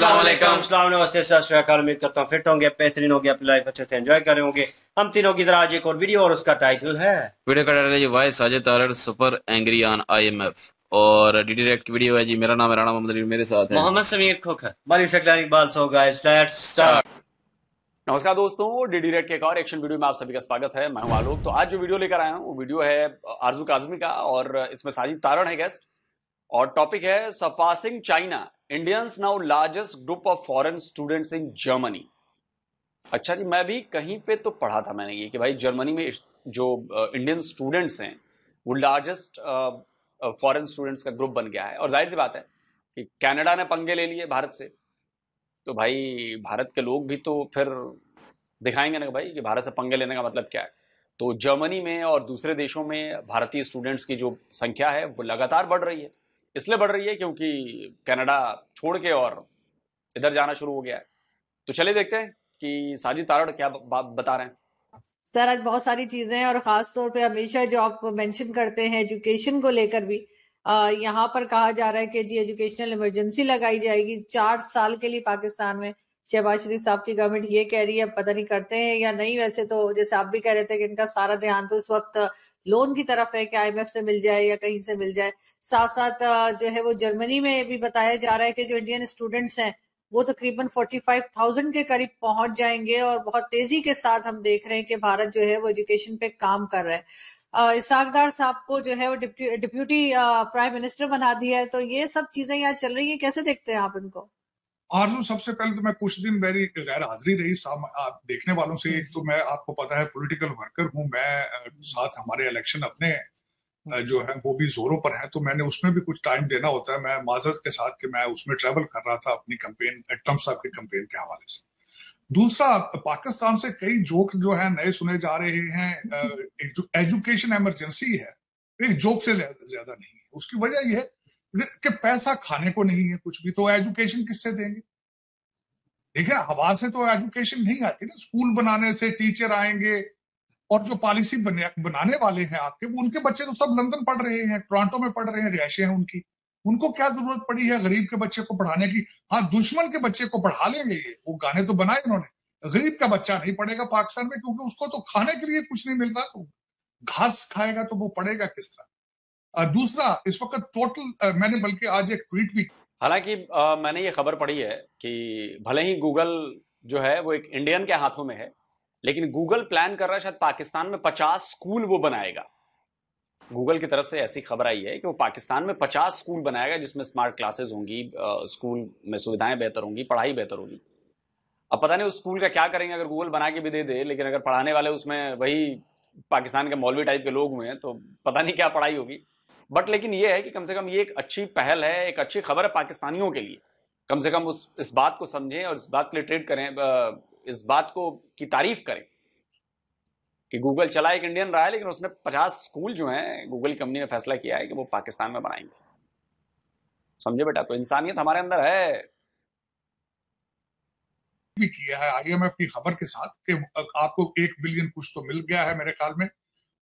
नमस्ते उम्मीद करता हूँ फिट होंगे बेहतरीन होंगे अपनी लाइफ अच्छे से एंजॉय करें होंगे हम तीनों की तरह आज एक और वीडियो और उसका टाइटल है वीडियो का टाइटल है why Tarar super angry on IMF और डी की वीडियो है जी मेरा नाम है राणा मोहम्मद मेरे साथ Mohammad Sameer Khokhar Iqbal so guys let's start नमस्कार दोस्तों डी के एक और एक्शन वीडियो में आप सभी का स्वागत है मैं हूं आलोक तो आज जो वीडियो लेकर आया हूं वो वीडियो है आरजू काजमी का और इसमें साजिद तारण है गेस्ट और टॉपिक है surpassing China Indians now largest group of foreign students in Germany अच्छा जी मैं भी कहीं पे तो पढ़ा था मैंने ये कि भाई जर्मनी में जो इंडियन स्टूडेंट्स हैं वो लार्जेस्ट फॉरेन स्टूडेंट्स का ग्रुप बन गया है और जाहिर सी बात है कि कनाडा ने पंगे ले लिए भारत से तो भाई भारत के लोग भी तो फिर दिखाएंगे ना भाई कि भारत से पंगे लेने का मतलब क्या है तो जर्मनी में और दूसरे देशों में भारतीय स्टूडेंट्स की जो संख्या है वो लगातार बढ़ रही है इसलिए बढ़ रही है क्योंकि कनाडा छोड़ के और इधर जाना शुरू हो गया है तो चलिए देखते हैं कि साजिद तारड़ क्या बात बता रहे हैं सर आज बहुत सारी चीजें हैं और खास तौर पे हमेशा जो आप मेंशन करते हैं एजुकेशन को लेकर भी यहाँ पर कहा जा रहा है कि जी एजुकेशनल इमरजेंसी लगाई जाएगी चार साल के लिए पाकिस्तान में शहबाज शरीफ साहब की गवर्नमेंट ये कह रही है पता नहीं करते हैं या नहीं वैसे तो जैसे आप भी कह रहे थे कि इनका सारा ध्यान तो इस वक्त लोन की तरफ है कि आईएमएफ से मिल जाए या कहीं से मिल जाए साथ साथ जो है वो जर्मनी में भी बताया जा रहा है कि जो इंडियन स्टूडेंट्स हैं वो तकरीबन फोर्टी फाइव थाउजेंड के करीब पहुंच जाएंगे और बहुत तेजी के साथ हम देख रहे हैं कि भारत जो है वो एजुकेशन पे काम कर रहा है इसाकदार साहब को जो है वो डिप्टी डिप्यूटी प्राइम मिनिस्टर बना दिया है तो ये सब चीजें यहाँ चल रही है कैसे देखते हैं आप इनको आरजू तो सबसे पहले तो मैं कुछ दिन मेरी गैर हाजिरी रही आप देखने वालों से एक तो मैं आपको पता है पॉलिटिकल वर्कर हूं मैं साथ हमारे इलेक्शन अपने जो है वो भी जोरों पर है तो मैंने उसमें भी कुछ टाइम देना होता है मैं माजरत के साथ कि मैं उसमें ट्रैवल कर रहा था अपनी कंपेन ट्रम्प साहब की कंपेन के हवाले से दूसरा पाकिस्तान से कई जोक जो है नए सुने जा रहे हैं एक जो एजुकेशन एमरजेंसी है एक जोक से ज्यादा नहीं है उसकी वजह यह है कि पैसा खाने को नहीं है कुछ भी तो एजुकेशन किससे देंगे देखिए हवा से तो एजुकेशन नहीं आती ना स्कूल बनाने से टीचर आएंगे और जो पॉलिसी बनाने वाले हैं आपके वो उनके बच्चे तो सब लंदन पढ़ रहे हैं टोरंटो में पढ़ रहे हैं रिहायशें हैं उनकी उनको क्या जरूरत पड़ी है गरीब के बच्चे को पढ़ाने की हाँ दुश्मन के बच्चे को पढ़ा लेंगे ये वो गाने तो बनाए उन्होंने गरीब का बच्चा नहीं पढ़ेगा पाकिस्तान में क्योंकि उसको तो खाने के लिए कुछ नहीं मिल रहा तो घास खाएगा तो वो पढ़ेगा किस तरह दूसरा इस वक्त टोटल मैंने बल्कि आज एक ट्वीट भी हालांकि मैंने ये खबर पढ़ी है कि भले ही गूगल जो है वो एक इंडियन के हाथों में है लेकिन गूगल प्लान कर रहा है शायद पाकिस्तान में पचास स्कूल वो बनाएगा गूगल की तरफ से ऐसी खबर आई है कि वो पाकिस्तान में पचास स्कूल बनाएगा जिसमें स्मार्ट क्लासेस होंगी स्कूल में सुविधाएं बेहतर होंगी पढ़ाई बेहतर होगी अब पता नहीं उस स्कूल का क्या करेंगे अगर गूगल बना के भी दे दे लेकिन अगर पढ़ाने वाले उसमें वही पाकिस्तान के मौलवी टाइप के लोग हुए हैं तो पता नहीं क्या पढ़ाई होगी बट लेकिन ये है कि कम से कम ये एक अच्छी पहल है एक अच्छी खबर है पाकिस्तानियों के लिए कम से कम उस इस बात को समझें और इस बात के लिए ट्रेड करें इस बात को की तारीफ करें कि गूगल चला एक इंडियन रहा है लेकिन उसने पचास स्कूल जो हैं गूगल कंपनी ने फैसला किया है कि वो पाकिस्तान में बनाएंगे समझे बेटा तो इंसानियत हमारे अंदर है भी किया है आईएमएफ की खबर के साथ कि आपको एक बिलियन कुछ तो मिल गया है मेरे ख्याल में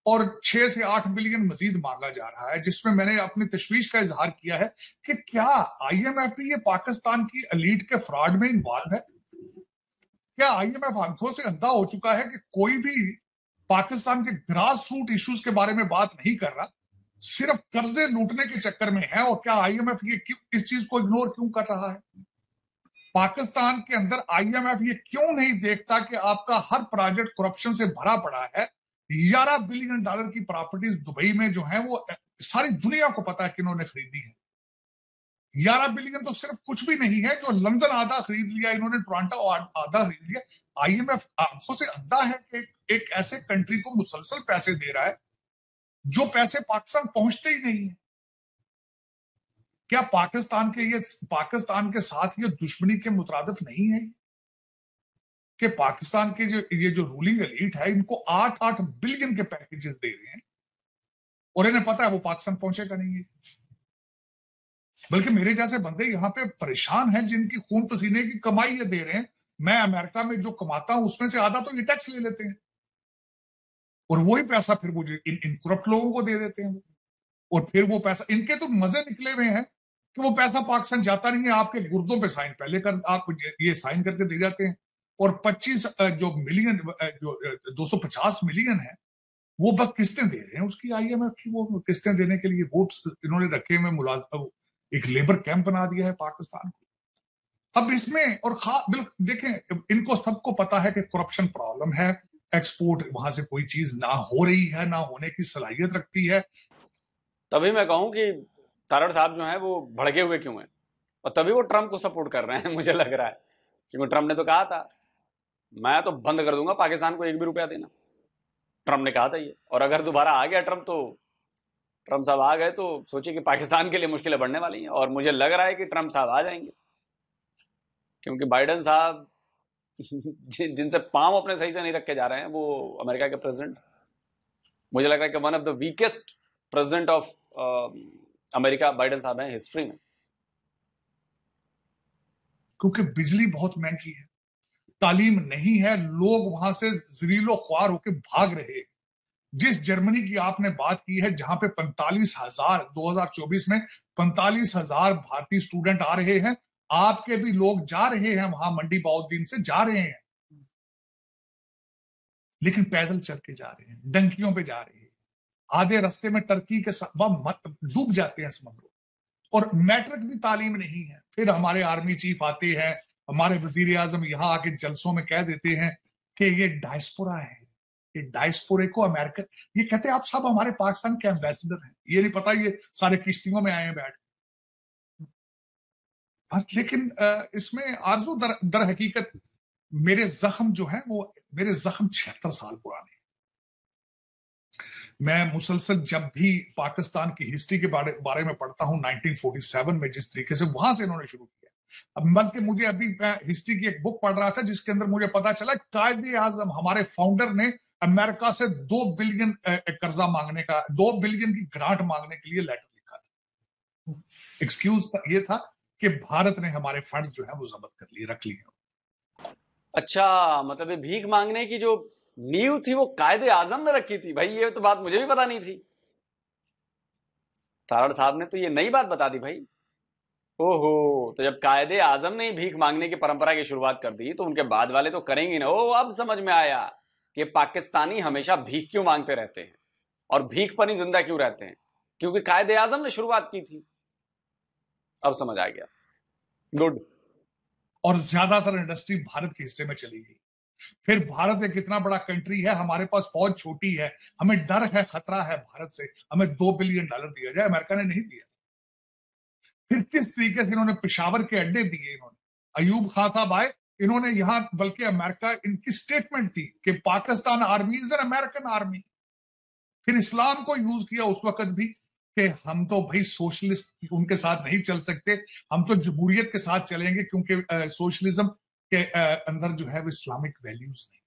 और छह से आठ बिलियन मजीद मांगा जा रहा है जिसमें मैंने अपनी तशवीश का इजहार किया है कि क्या आईएमएफ भी ये पाकिस्तान की अलीट के फ्रॉड में इन्वॉल्व है क्या आईएमएफ आंखों से अंधा हो चुका है कि कोई भी पाकिस्तान के ग्रास रूट इश्यूज के बारे में बात नहीं कर रहा सिर्फ कर्जे लूटने के चक्कर में है और क्या आईएमएफ ये क्यों इस चीज को इग्नोर क्यों कर रहा है पाकिस्तान के अंदर आईएमएफ ये क्यों नहीं देखता कि आपका हर प्रोजेक्ट करप्शन से भरा पड़ा है ग्यारह बिलियन डॉलर की प्रॉपर्टीज दुबई में जो है वो सारी दुनिया को पता है कि इन्होंने खरीदी है ग्यारह बिलियन तो सिर्फ कुछ भी नहीं है जो लंदन आधा खरीद लिया इन्होंने टोरंटो आधा खरीद लिया आईएमएफ आंखों से अद्दा है कि एक, ऐसे कंट्री को मुसलसल पैसे दे रहा है जो पैसे पाकिस्तान पहुंचते ही नहीं है क्या पाकिस्तान के ये पाकिस्तान के साथ ये दुश्मनी के मुताबिक नहीं है कि पाकिस्तान के जो ये जो रूलिंग एलीट है इनको आठ आठ बिलियन के पैकेजेस दे रहे हैं और इन्हें पता है वो पाकिस्तान पहुंचेगा नहीं है बल्कि मेरे जैसे बंदे यहाँ पे परेशान हैं जिनकी खून पसीने की कमाई ये दे रहे हैं मैं अमेरिका में जो कमाता हूं उसमें से आधा तो ये टैक्स ले लेते हैं और वही पैसा फिर वो इन, इन करप्ट लोगों को दे देते हैं और फिर वो पैसा इनके तो मजे निकले हुए हैं कि वो पैसा पाकिस्तान जाता नहीं है आपके गुर्दों पे साइन पहले कर आप ये साइन करके दे जाते हैं और 25 जो मिलियन जो 250 मिलियन है वो बस किस्तें दे रहे हैं उसकी आईएमएफ की वो किस्तें देने के लिए वोट्स इन्होंने रखे हुए मुलाजम एक लेबर कैंप बना दिया है पाकिस्तान को अब इसमें और खा बिल्कुल देखें इनको सबको पता है कि करप्शन प्रॉब्लम है एक्सपोर्ट वहां से कोई चीज ना हो रही है ना होने की सलाहियत रखती है तभी मैं कहूं कि तारड़ साहब जो है वो भड़के हुए क्यों हैं और तभी वो ट्रंप को सपोर्ट कर रहे हैं मुझे लग रहा है क्योंकि ट्रंप ने तो कहा था मैं तो बंद कर दूंगा पाकिस्तान को एक भी रुपया देना ट्रम्प ने कहा था ये और अगर दोबारा आ गया ट्रम्प तो ट्रम्प साहब आ गए तो सोचिए कि पाकिस्तान के लिए मुश्किलें बढ़ने वाली हैं और मुझे लग रहा है कि ट्रम्प साहब आ जाएंगे क्योंकि बाइडन साहब जिन, जिनसे पाँव अपने सही से नहीं रखे जा रहे हैं वो अमेरिका के प्रेसिडेंट मुझे लग रहा है कि one of the weakest president of America Biden साहब हैं हिस्ट्री में क्योंकि बिजली बहुत महंगी है तालीम नहीं है लोग वहां से जरीलो ख्वार होकर भाग रहे हैं जिस जर्मनी की आपने बात की है जहां पे पैंतालीस हजार दो हजार चौबीस में पैंतालीस हजार भारतीय स्टूडेंट आ रहे हैं आपके भी लोग जा रहे हैं वहां मंडी बाउद्दीन से जा रहे हैं लेकिन पैदल चल के जा रहे हैं डंकियों पे जा रहे हैं आधे रास्ते में टर्की के डूब जाते हैं समझ और मैट्रिक भी तालीम नहीं है फिर हमारे आर्मी चीफ आते हैं हमारे वजीर आजम यहाँ आके जलसों में कह देते हैं कि ये डायस्पोरा है ये डायस्पोरे को अमेरिकन ये कहते हैं आप सब हमारे पाकिस्तान के एम्बेसडर हैं ये नहीं पता ये सारे किश्तियों में आए हैं बैठ लेकिन इसमें आरजू दर, दर हकीकत मेरे जख्म जो है वो मेरे जख्म छिहत्तर साल पुराने मैं मुसलसल जब भी पाकिस्तान की हिस्ट्री के बारे बारे में पढ़ता हूँ 1947 में जिस तरीके से वहां से इन्होंने शुरू किया अब मन के मुझे अभी हिस्ट्री की एक बुक पढ़ रहा था जिसके अंदर मुझे पता चला कायद आजम हमारे फाउंडर ने अमेरिका से दो बिलियन कर्जा मांगने का दो बिलियन की ग्रांट मांगने के लिए लेटर लिखा था एक्सक्यूज ये था कि भारत ने हमारे फंड्स जो है वो जबत कर लिए रख लिए अच्छा मतलब ये भीख मांगने की जो नींव थी वो कायदे आजम ने रखी थी भाई ये तो बात मुझे भी पता नहीं थी तारण साहब ने तो ये नई बात बता दी भाई ओहो तो जब कायदे आजम ने भीख मांगने की परंपरा की शुरुआत कर दी तो उनके बाद वाले तो करेंगे ना ओ अब समझ में आया कि पाकिस्तानी हमेशा भीख क्यों मांगते रहते हैं और भीख पर ही जिंदा क्यों रहते हैं क्योंकि कायदे आजम ने शुरुआत की थी अब समझ आ गया गुड और ज्यादातर इंडस्ट्री भारत के हिस्से में चली गई फिर भारत एक इतना बड़ा कंट्री है हमारे पास फौज छोटी है हमें डर है खतरा है भारत से हमें दो बिलियन डॉलर दिया जाए अमेरिका ने नहीं दिया फिर किस तरीके से इन्होंने पिशावर के अड्डे दिए इन्होंने अयूब खान साहब आए इन्होंने यहां बल्कि अमेरिका इनकी स्टेटमेंट थी कि Pakistan army is an American army फिर इस्लाम को यूज किया उस वक्त भी कि हम तो भाई सोशलिस्ट उनके साथ नहीं चल सकते हम तो जमहूरियत के साथ चलेंगे क्योंकि सोशलिज्म के आ, अंदर जो है वो इस्लामिक वैल्यूज नहीं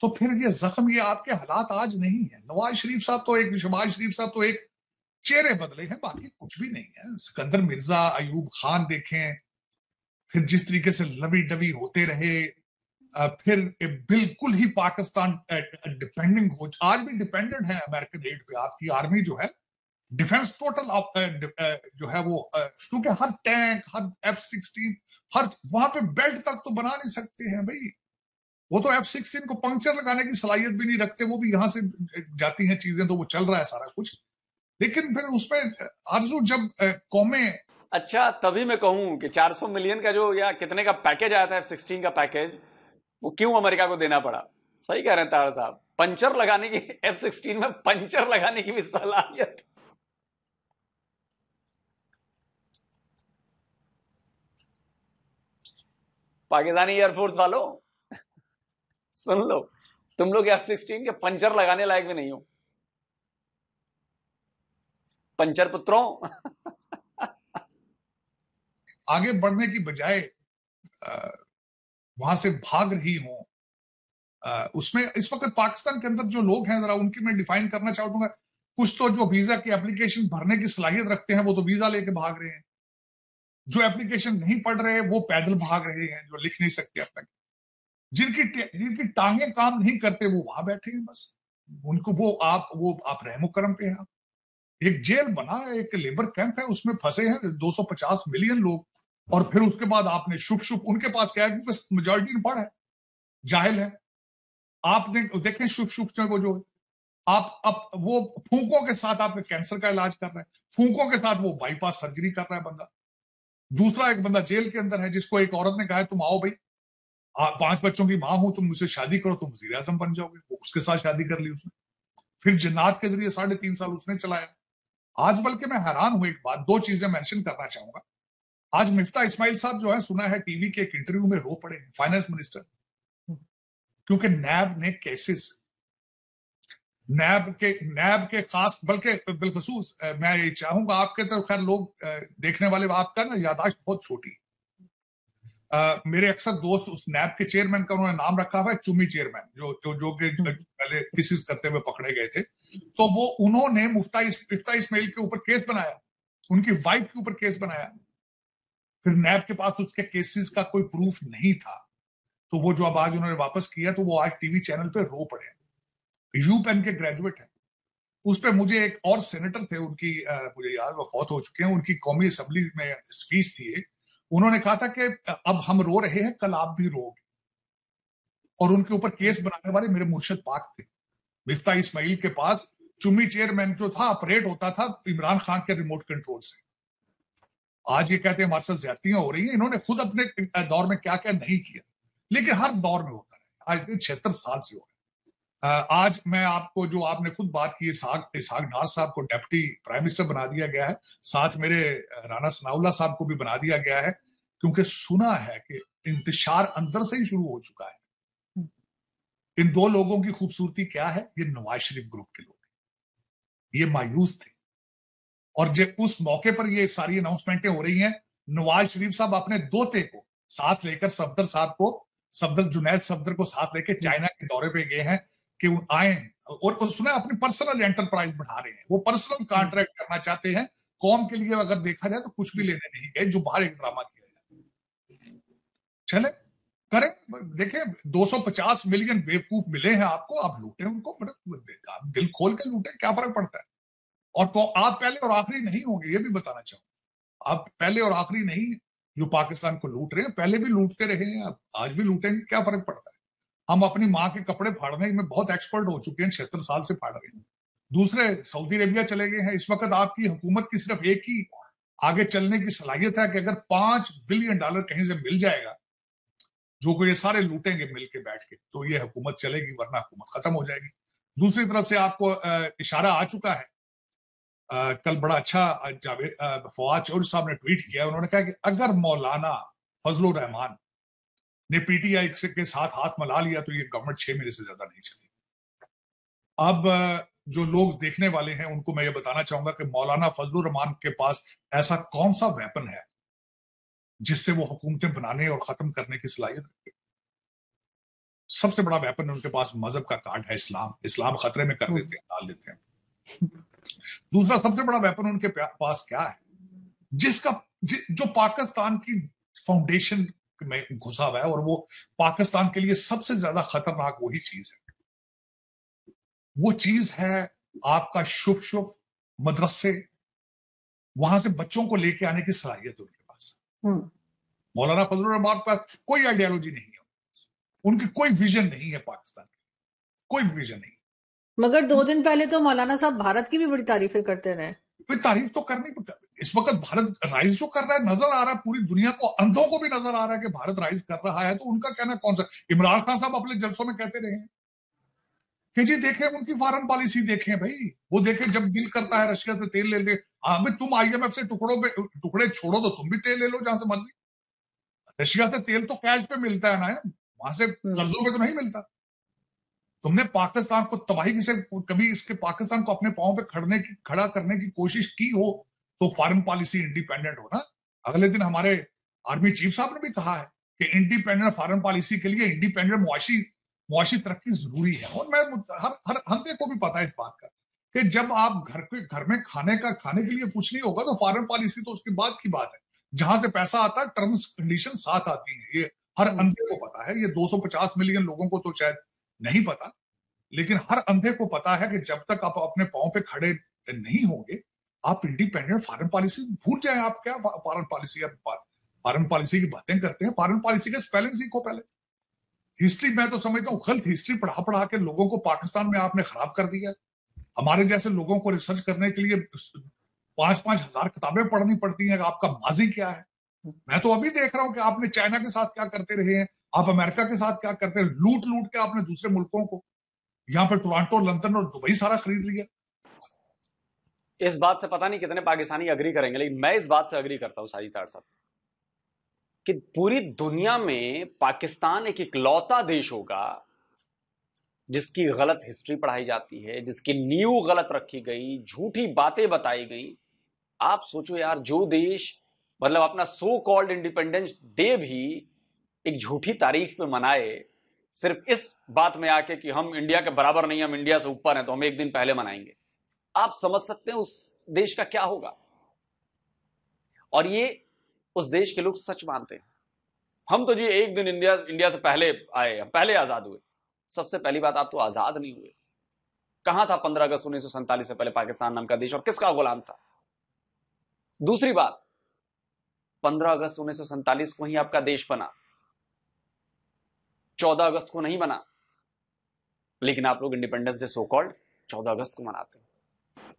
तो फिर ये जख्म ये आपके हालात आज नहीं है नवाज शरीफ साहब तो एक शबाज शरीफ साहब तो एक चेहरे बदले हैं बाकी कुछ भी नहीं है सिकंदर मिर्जा अयूब खान देखें फिर जिस तरीके से लबी डबी होते रहे फिर बिल्कुल ही पाकिस्तान डिपेंडिंग हो आज भी डिपेंडेंट है अमेरिकन एड पे आपकी आर्मी जो है डिफेंस टोटल आप जो है वो क्योंकि हर टैंक हर एफ सिक्सटीन हर वहां पे बेल्ट तक तो बना नहीं सकते हैं भाई वो तो एफ सिक्सटीन को पंक्चर लगाने की सलाहियत भी नहीं रखते वो भी यहां से जाती हैं चीजें तो वो चल रहा है सारा कुछ लेकिन फिर उसमें आरजू जब कौमे अच्छा तभी मैं कहूं कि 400 मिलियन का जो या कितने का पैकेज आया था एफ सिक्सटीन का पैकेज वो क्यों अमेरिका को देना पड़ा सही कह रहे हैं तार साहब पंचर लगाने की एफ सिक्सटीन में पंचर लगाने की भी सलाहियत पाकिस्तानी एयरफोर्स वालों सुन लो तुम लोग एफ सिक्सटीन के पंचर लगाने लायक भी नहीं हो पंचर पुत्रों आगे बढ़ने की बजाय वहां से भाग रही हो उसमें इस वक्त पाकिस्तान के अंदर जो लोग हैं जरा उनकी मैं डिफाइन करना चाहूंगा कुछ तो जो वीजा की एप्लीकेशन भरने की सलाहियत रखते हैं वो तो वीजा लेके भाग रहे हैं जो एप्लीकेशन नहीं पढ़ रहे वो पैदल भाग रहे हैं जो लिख नहीं सकते अब तक जिनकी जिनकी टांगे काम नहीं करते वो वहां बैठे हैं बस उनको वो आप वो आप रहमो करम पे हैं आप एक जेल बना है एक लेबर कैंप है उसमें फंसे हैं 250 मिलियन लोग और फिर उसके बाद आपने शुभ शुभ उनके पास क्या है क्योंकि मेजोरिटी अनपढ़ है जाहिल है आपने देखें शुभ शुभ को वो जो आप अब वो फूकों के साथ आपके कैंसर का इलाज कर रहे हैं फूकों के साथ वो बाईपास सर्जरी कर रहा है बंदा दूसरा एक बंदा जेल के अंदर है जिसको एक औरत ने कहा है तुम आओ भाई पांच बच्चों की माँ हो तुम मुझसे शादी करो तुम वजी बन जाओगे वो उसके साथ शादी कर ली उसने फिर जन्नात के जरिए साढ़े तीन साल उसने चलाया आज बल्कि मैं हैरान हुई एक बात दो चीजें मेंशन करना चाहूंगा आज मिफ्ता इस्माइल साहब जो है सुना है टीवी के एक इंटरव्यू में रो पड़े हैं फाइनेंस मिनिस्टर क्योंकि नैब ने केसेस नैब के नैब के खास बल्कि बिलखसूस मैं ये चाहूंगा आपके तो खैर लोग देखने वाले आपका ना यादाश्त बहुत छोटी Uh, मेरे अक्सर दोस्त उस नैब के चेयरमैन का उन्होंने नाम रखा हुआ है चुमी चेयरमैन जो जो जो के हम्म। पहले किसी करते हुए पकड़े गए थे तो वो उन्होंने मुफ्ता इस, मुफ्ता इसमाइल के ऊपर केस बनाया उनकी वाइफ के ऊपर केस बनाया फिर नैब के पास उसके केसेस का कोई प्रूफ नहीं था तो वो जो अब आज उन्होंने वापस किया तो वो आज टीवी चैनल पे रो पड़े यू पेन के ग्रेजुएट है उस पर मुझे एक और सेनेटर थे उनकी आ, मुझे याद वो बहुत हो चुके हैं उनकी कौमी असम्बली में स्पीच थी उन्होंने कहा था कि अब हम रो रहे हैं कल आप भी रोगे और उनके ऊपर केस बनाने वाले मेरे मुर्शद पाक थे मिफ्ता इस्माइल के पास चुम्मी चेयरमैन जो था ऑपरेट होता था इमरान खान के रिमोट कंट्रोल से आज ये कहते हैं हमारे साथ ज्यादतियां हो रही हैं इन्होंने खुद अपने दौर में क्या क्या नहीं किया लेकिन हर दौर में होता है आज तो छिहत्तर साल से हो रहा है आज मैं आपको जो आपने खुद बात की इसहाक इसहाक डार साहब को डेप्टी प्राइम मिनिस्टर बना दिया गया है साथ मेरे राना सनाउल्ला साहब को भी बना दिया गया है क्योंकि सुना है कि इंतजार अंदर से ही शुरू हो चुका है इन दो लोगों की खूबसूरती क्या है ये नवाज शरीफ ग्रुप के लोग ये मायूस थे और जब उस मौके पर ये सारी अनाउंसमेंटें हो रही हैं नवाज शरीफ साहब अपने दोते को साथ लेकर सफदर साहब को सफदर जुनैद सफदर को साथ लेकर चाइना के दौरे पे गए हैं कि आए और उसने अपनी पर्सनल एंटरप्राइज बढ़ा रहे हैं वो पर्सनल कॉन्ट्रैक्ट करना चाहते हैं कौम के लिए अगर देखा जाए तो कुछ भी लेने नहीं गए जो बाहर एक ड्रामा किया जाए चले करें देखें 250 मिलियन बेवकूफ मिले हैं आपको आप लूटे उनको मतलब आप दिल खोल के लूटे क्या फर्क पड़ता है और तो आप पहले और आखिरी नहीं होंगे ये भी बताना चाहूंगा आप पहले और आखिरी नहीं जो पाकिस्तान को लूट रहे हैं पहले भी लूटते रहे हैं आज भी लूटेंगे क्या फर्क पड़ता है हम अपनी माँ के कपड़े फाड़ने में बहुत एक्सपर्ट हो चुके हैं छिहत्तर साल से फाड़ रहे हैं दूसरे सऊदी अरेबिया चले गए हैं इस वक्त आपकी हुकूमत की सिर्फ एक ही आगे चलने की सलाहियत है कि अगर पांच बिलियन डॉलर कहीं से मिल जाएगा जो को ये सारे लूटेंगे मिलके बैठ के तो ये हुकूमत चलेगी वरना हुकूमत खत्म हो जाएगी दूसरी तरफ से आपको इशारा आ चुका है आ, कल बड़ा अच्छा जावेद फवाद चौधरी साहब ने ट्वीट किया उन्होंने कहा कि अगर मौलाना फजल रहमान ने पीटीआई के साथ हाथ मिला लिया तो ये गवर्नमेंट छह महीने से ज्यादा नहीं चलेगी अब जो लोग देखने वाले हैं उनको मैं ये बताना चाहूंगा कि मौलाना फजल के पास ऐसा कौन सा वेपन है जिससे वो हुकूमतें बनाने और खत्म करने की सलाहियत रखते सबसे बड़ा वेपन उनके पास मजहब का कार्ड है इस्लाम इस्लाम खतरे में कर देते हैं डाल देते हैं दूसरा सबसे बड़ा वेपन उनके पास क्या है जिसका जि, जो पाकिस्तान की फाउंडेशन में घुसा हुआ है और वो पाकिस्तान के लिए सबसे ज्यादा खतरनाक वही चीज है वो चीज है आपका शुभ शुभ मदरसे वहां से बच्चों को लेके आने की सलाहियत होगी हम्म। मौलाना फजल रहमान का कोई आइडियोलॉजी नहीं है उनकी कोई विजन नहीं है पाकिस्तान की कोई विजन नहीं मगर दो दिन पहले तो मौलाना साहब भारत की भी बड़ी तारीफें करते रहे तारीफ तो करनी इस वक्त भारत राइज जो कर रहा है नजर आ रहा है पूरी दुनिया को अंधों को भी नजर आ रहा है कि भारत राइज कर रहा है तो उनका कहना कौन सा इमरान खान साहब अपने जलसों में कहते रहे हैं कि जी देखें उनकी फॉरन पॉलिसी देखें भाई वो देखें जब दिल करता है रशिया से तेल ले ले अभी हाँ तुम आईएमएफ से टुकड़ों पे टुकड़े छोड़ो तो तुम भी तेल ले लो जहां से मर्जी रशिया से तेल तो कैश पे मिलता है ना यार वहां से हम्म। कर्जों पे तो नहीं मिलता तुमने पाकिस्तान को तबाही से कभी इसके पाकिस्तान को अपने पाओ पे खड़ने की खड़ा करने की कोशिश की हो तो फॉरन पॉलिसी इंडिपेंडेंट हो ना अगले दिन हमारे आर्मी चीफ साहब ने भी कहा है कि इंडिपेंडेंट फॉरन पॉलिसी के लिए इंडिपेंडेंट मुआशी मुआशी तरक्की जरूरी है और मैं हर हर हर को भी पता है इस बात का कि जब आप घर के घर में खाने का खाने के लिए कुछ नहीं होगा तो फॉरन पॉलिसी तो उसके बाद की बात है जहां से पैसा आता है टर्म्स कंडीशन साथ आती है ये हर हम्म। अंधे को पता है ये 250 मिलियन लोगों को तो शायद नहीं पता लेकिन हर अंधे को पता है कि जब तक आप अपने पाँव पे खड़े नहीं होंगे आप इंडिपेंडेंट फॉरन पॉलिसी भूल जाए आप क्या फॉरन पॉलिसी फॉरन पॉलिसी की बातें करते हैं फॉरन पॉलिसी के स्पेलिंग सीखो पहले हिस्ट्री मैं तो समझता हूँ गलत हिस्ट्री पढ़ा पढ़ा के लोगों को पाकिस्तान में आपने खराब कर दिया हमारे जैसे लोगों को रिसर्च करने के लिए पांच पांच हजार किताबें पढ़नी पड़ती हैं आपका माजी क्या है मैं तो अभी देख रहा हूँ कि आपने चाइना के साथ क्या करते रहे हैं आप अमेरिका के साथ क्या करते हैं लूट लूट के आपने दूसरे मुल्कों को यहाँ पर टोरंटो लंदन और दुबई सारा खरीद लिया इस बात से पता नहीं कितने पाकिस्तानी अग्री करेंगे लेकिन मैं इस बात से अग्री करता हूँ साजिद साहब कि पूरी दुनिया में पाकिस्तान एक इकलौता देश होगा जिसकी गलत हिस्ट्री पढ़ाई जाती है जिसकी नींव गलत रखी गई झूठी बातें बताई गई आप सोचो यार जो देश मतलब अपना सो कॉल्ड इंडिपेंडेंस डे भी एक झूठी तारीख पे मनाए सिर्फ इस बात में आके कि हम इंडिया के बराबर नहीं हम इंडिया से ऊपर हैं तो हम एक दिन पहले मनाएंगे आप समझ सकते हैं उस देश का क्या होगा और ये उस देश के लोग सच मानते हैं हम तो जी एक दिन इंडिया इंडिया से पहले आए पहले आजाद हुए सबसे पहली बात आप तो आजाद नहीं हुए कहां था पंद्रह अगस्त उन्नीस से पहले पाकिस्तान नाम का देश और किसका गुलाम था दूसरी बात पंद्रह अगस्त उन्नीस को ही आपका देश बना चौदह अगस्त को नहीं बना लेकिन आप लोग इंडिपेंडेंस डे सो कॉल्ड चौदह अगस्त को मनाते हैं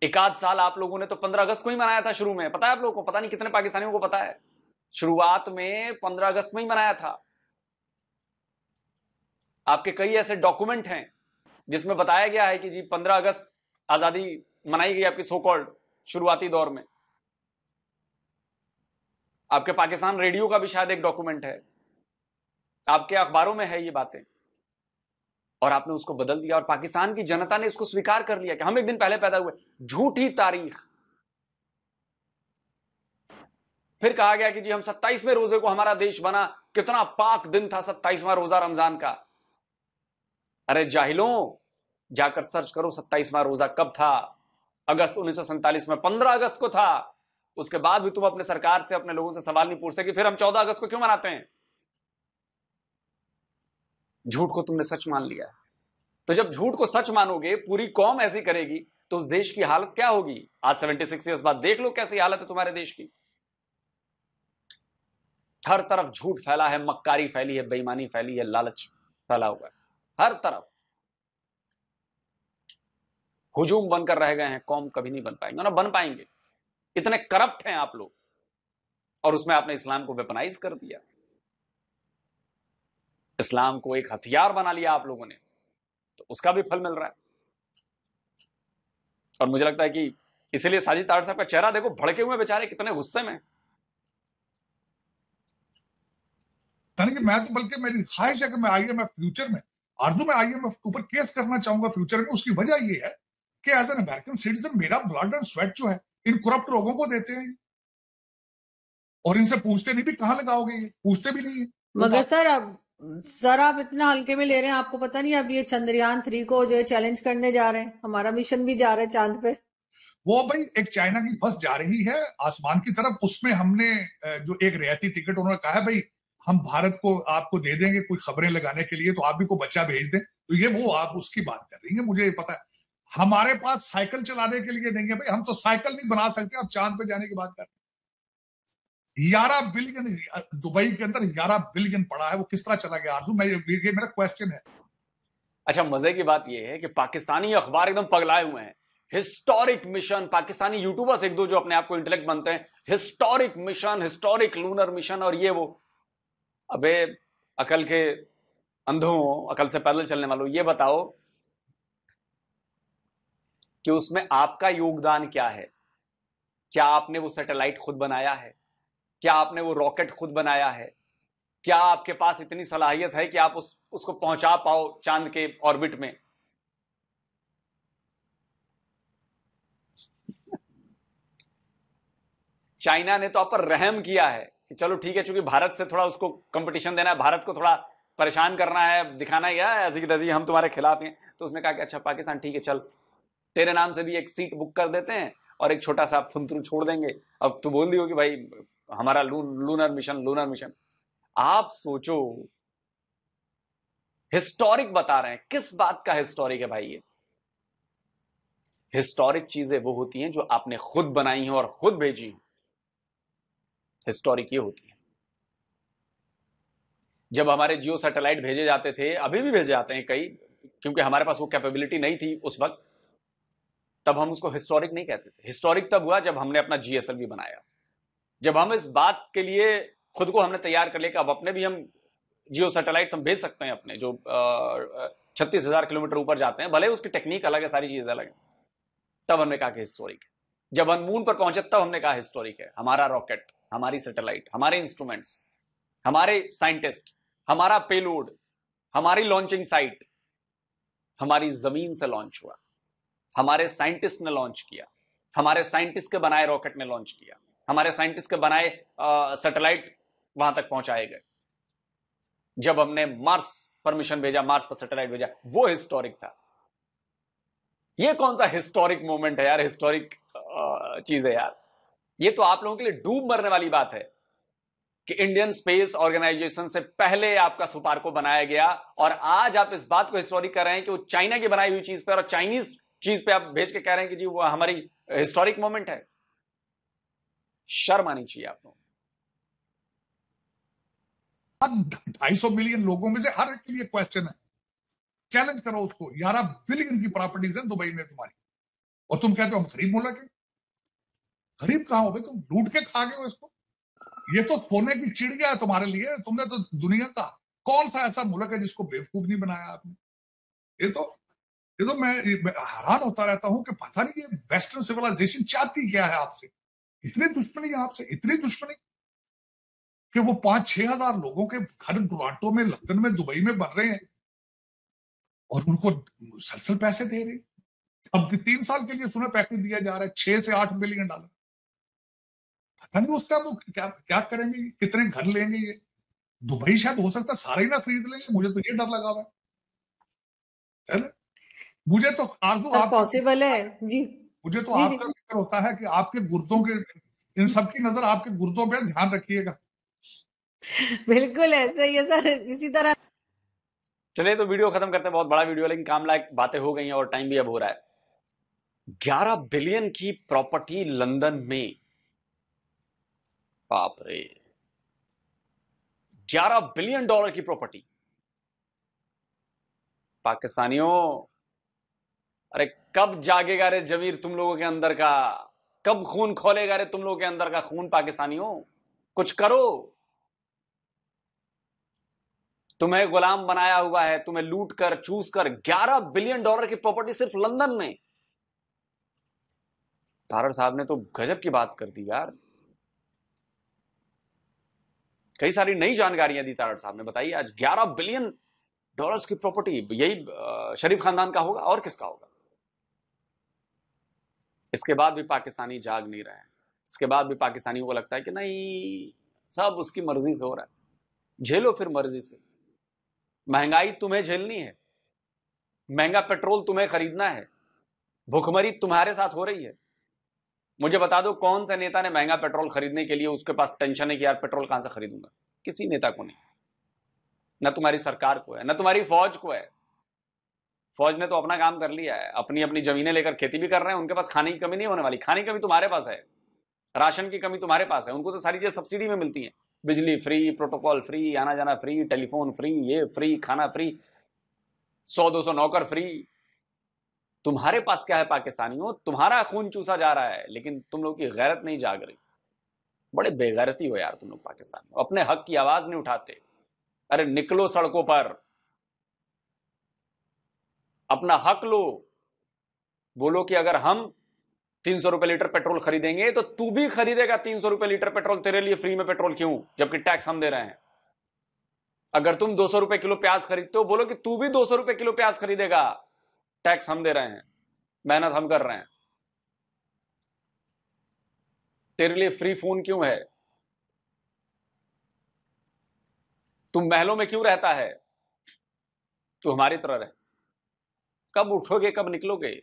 एक आध साल आप लोगों ने तो पंद्रह अगस्त को ही मनाया था शुरू में पता है आप लोगों को पता नहीं कितने पाकिस्तानियों को पता है शुरुआत में पंद्रह अगस्त में ही मनाया था आपके कई ऐसे डॉक्यूमेंट हैं जिसमें बताया गया है कि जी पंद्रह अगस्त आजादी मनाई गई आपकी सो कॉल्ड शुरुआती दौर में आपके पाकिस्तान रेडियो का भी शायद एक डॉक्यूमेंट है आपके अखबारों में है ये बातें और आपने उसको बदल दिया और पाकिस्तान की जनता ने इसको स्वीकार कर लिया कि हम एक दिन पहले पैदा हुए झूठी तारीख फिर कहा गया कि जी हम सत्ताईसवें रोजे को हमारा देश बना कितना पाक दिन था सत्ताईसवां रोजा रमजान का अरे जाहिलों जाकर सर्च करो सत्ताईसवां रोजा कब था अगस्त उन्नीस में पंद्रह अगस्त को था उसके बाद भी तुम अपने सरकार से अपने लोगों से सवाल नहीं पूछ सके फिर हम चौदह अगस्त को क्यों मनाते हैं झूठ को तुमने सच मान लिया तो जब झूठ को सच मानोगे पूरी कौम ऐसी करेगी तो उस देश की हालत क्या होगी आज सेवेंटी सिक्स बाद देख लो कैसी हालत है तुम्हारे देश की हर तरफ झूठ फैला है मक्कारी फैली है बेईमानी फैली है लालच फैला हुआ है हर तरफ हुजूम बनकर रह गए हैं कौम कभी नहीं बन पाएंगे ना बन पाएंगे इतने करप्ट हैं आप लोग और उसमें आपने इस्लाम को वेपनाइज कर दिया इस्लाम को एक हथियार बना लिया आप लोगों ने तो उसका भी फल मिल रहा है और मुझे लगता है कि इसीलिए साजिद तार साहब का चेहरा देखो भड़के हुए बेचारे कितने गुस्से में कि मैं तो बल्कि मेरी ख्वाहिश है कि मैं आईएमएफ फ्यूचर में आर्जू में आईएमएफ के ऊपर केस करना चाहूंगा फ्यूचर में उसकी वजह यह है कि एज एन अमेरिकन सिटीजन मेरा ब्लड एंड स्वेट जो है इन करप्ट लोगों को देते हैं और इनसे पूछते नहीं भी कहाँ लगाओगे पूछते भी नहीं तो मगर सर अब सर आप इतना हल्के में ले रहे हैं आपको पता नहीं अब ये चंद्रयान थ्री को जो है चैलेंज करने जा रहे हैं हमारा मिशन भी जा रहा है चांद पे वो भाई एक चाइना की बस जा रही है आसमान की तरफ उसमें हमने जो एक रियायती टिकट उन्होंने कहा है भाई हम भारत को आपको दे देंगे कोई खबरें लगाने के लिए तो आप भी को बच्चा भेज दें तो ये वो आप उसकी बात कर रही है मुझे ये पता है हमारे पास साइकिल चलाने के लिए नहीं है भाई हम तो साइकिल नहीं बना सकते आप चांद पे जाने की बात कर रहे हैं ग्यारह बिलियन दुबई के अंदर ग्यारह बिलियन पड़ा है वो किस तरह चला गया आरजू मैं ये मेरा क्वेश्चन है अच्छा मजे की बात यह है कि पाकिस्तानी अखबार एकदम पगलाए हुए हैं हिस्टोरिक मिशन पाकिस्तानी यूट्यूबर्स एक दो जो अपने आप को इंटेलेक्ट बनते हैं historic mission historic lunar mission और ये वो अबे अकल के अंधों अकल से पैदल चलने वालों ये बताओ कि उसमें आपका योगदान क्या है क्या आपने वो सैटेलाइट खुद बनाया है क्या आपने वो रॉकेट खुद बनाया है क्या आपके पास इतनी सलाहियत है कि आप उस उसको पहुंचा पाओ चांद के ऑर्बिट में चाइना ने तो आप पर रहम किया है कि चलो ठीक है चूंकि भारत से थोड़ा उसको कंपटीशन देना है भारत को थोड़ा परेशान करना है दिखाना है यार ऐसी की हम तुम्हारे खिलाफ हैं तो उसने कहा कि अच्छा पाकिस्तान ठीक है चल तेरे नाम से भी एक सीट बुक कर देते हैं और एक छोटा सा फुंतरू छोड़ देंगे अब तो बोल दी हो कि भाई हमारा लू, लूनर मिशन लूनर मिशन आप सोचो हिस्टोरिक बता रहे हैं किस बात का हिस्टोरिक है भाई ये हिस्टोरिक चीजें वो होती हैं जो आपने खुद बनाई हो और खुद भेजी हो हिस्टोरिक ये होती है जब हमारे जियो सैटेलाइट भेजे जाते थे अभी भी भेजे जाते हैं कई क्योंकि हमारे पास वो कैपेबिलिटी नहीं थी उस वक्त तब हम उसको हिस्टोरिक नहीं कहते थे हिस्टोरिक तब हुआ जब हमने अपना जीएसएल बनाया जब हम इस बात के लिए खुद को हमने तैयार कर लिया अब अपने भी हम जियो सैटेलाइट हम भेज सकते हैं अपने जो छत्तीस हजार किलोमीटर ऊपर जाते हैं भले उसकी टेक्निक अलग है सारी चीजें अलग है तब हमने कहा कि हिस्टोरिक जब हम मून पर पहुंचे तब हमने कहा हिस्टोरिक है हमारा रॉकेट हमारी सैटेलाइट हमारे इंस्ट्रूमेंट्स हमारे साइंटिस्ट हमारा पेलोड हमारी लॉन्चिंग साइट हमारी जमीन से लॉन्च हुआ हमारे साइंटिस्ट ने लॉन्च किया हमारे साइंटिस्ट के बनाए रॉकेट ने लॉन्च किया हमारे साइंटिस्ट के बनाए सैटेलाइट वहां तक पहुंचाए गए जब हमने मार्स पर मिशन भेजा मार्स पर सैटेलाइट भेजा वो हिस्टोरिक था ये कौन सा हिस्टोरिक मोमेंट है यार हिस्टोरिक चीज है यार ये तो आप लोगों के लिए डूब मरने वाली बात है कि इंडियन स्पेस ऑर्गेनाइजेशन से पहले आपका सुपारको बनाया गया और आज आप इस बात को हिस्टोरिक कर रहे हैं कि वो चाइना की बनाई हुई चीज पे और चाइनीज चीज पे आप भेज के कह रहे हैं कि जी वो हमारी हिस्टोरिक मोमेंट है शर्म आनी चाहिए आप लोग ढाई सौ मिलियन लोगों में से हर एक के लिए क्वेश्चन है चैलेंज करो उसको ग्यारह बिलियन की प्रॉपर्टीज है दुबई में तुम्हारी और तुम कहते हो हम खरीद बोला क्यों गरीब कहा हो भाई तुम लूट के खा गए हो इसको ये तो सोने की चिड़िया है तुम्हारे लिए तुमने तो दुनिया का कौन सा ऐसा मुल्क है जिसको बेवकूफ नहीं बनाया आपने ये तो ये तो मैं, मैं हैरान होता रहता हूं कि पता नहीं ये वेस्टर्न सिविलाइजेशन चाहती क्या है आपसे इतनी दुश्मनी आपसे इतनी दुश्मनी कि वो पांच छह हजार लोगों के घर टोरांटो में लंदन में दुबई में बन रहे हैं और उनको सलसल पैसे दे रहे हैं अब तीन साल के लिए सुना पैकेज दिया जा रहा है छह से आठ मिलियन डॉलर पता नहीं उसका वो क्या क्या करेंगे कितने घर लेंगे ये दुबई शायद हो सकता है सारे ही ना खरीद लेंगे मुझे तो ये डर लगा हुआ है मुझे तो आरजू तो आप पॉसिबल है जी मुझे तो आपका फिक्र होता है कि आपके गुर्दों के इन सब की नजर आपके गुर्दों पे ध्यान रखिएगा बिल्कुल ऐसा ही है सर इसी तरह चलिए तो वीडियो खत्म करते हैं बहुत बड़ा वीडियो लेकिन काम लायक बातें हो गई हैं और टाइम भी अब हो रहा है 11 बिलियन की प्रॉपर्टी लंदन में बाप रे 11 बिलियन डॉलर की प्रॉपर्टी पाकिस्तानियों अरे कब जागेगा रे जमीर तुम लोगों के अंदर का कब खून खोलेगा रे तुम लोगों के अंदर का खून पाकिस्तानियों कुछ करो तुम्हें गुलाम बनाया हुआ है तुम्हें लूट कर चूस कर ग्यारह बिलियन डॉलर की प्रॉपर्टी सिर्फ लंदन में तारड़ साहब ने तो गजब की बात कर दी यार कई सारी नई जानकारियां दी तारड़ साहब ने बताई आज 11 बिलियन डॉलर्स की प्रॉपर्टी यही शरीफ खानदान का होगा और किसका होगा इसके बाद भी पाकिस्तानी जाग नहीं रहे इसके बाद भी पाकिस्तानियों को लगता है कि नहीं सब उसकी मर्जी से हो रहा है झेलो फिर मर्जी से महंगाई तुम्हें झेलनी है महंगा पेट्रोल तुम्हें खरीदना है भुखमरी तुम्हारे साथ हो रही है मुझे बता दो कौन सा नेता ने महंगा पेट्रोल खरीदने के लिए उसके पास टेंशन है कि यार पेट्रोल कहां से खरीदूंगा किसी नेता को नहीं ना तुम्हारी सरकार को है ना तुम्हारी फौज को है फौज ने तो अपना काम कर लिया है अपनी अपनी जमीनें लेकर खेती भी कर रहे हैं उनके पास खाने की कमी नहीं होने वाली खाने की कमी तुम्हारे पास है राशन की कमी तुम्हारे पास है उनको तो सारी चीजें सब्सिडी में मिलती है बिजली फ्री प्रोटोकॉल फ्री आना जाना फ्री टेलीफोन फ्री ये फ्री खाना फ्री सौ दो सौ नौकर फ्री तुम्हारे पास क्या है पाकिस्तानियों तुम्हारा खून चूसा जा रहा है लेकिन तुम लोग की गैरत नहीं जाग रही बड़े बेगैरती हो यार तुम लोग पाकिस्तान अपने हक की आवाज नहीं उठाते अरे निकलो सड़कों पर अपना हक लो बोलो कि अगर हम तीन सौ रुपए लीटर पेट्रोल खरीदेंगे तो तू भी खरीदेगा तीन सौ रुपए लीटर पेट्रोल तेरे लिए फ्री में पेट्रोल क्यों जबकि टैक्स हम दे रहे हैं अगर तुम दो सौ रुपए किलो प्याज खरीदते हो बोलो कि तू भी दो सौ रुपए किलो प्याज खरीदेगा टैक्स हम दे रहे हैं मेहनत हम कर रहे हैं तेरे लिए फ्री फोन क्यों है तुम महलों में क्यों रहता है तू हमारी तरह रह कब उठोगे कब निकलोगे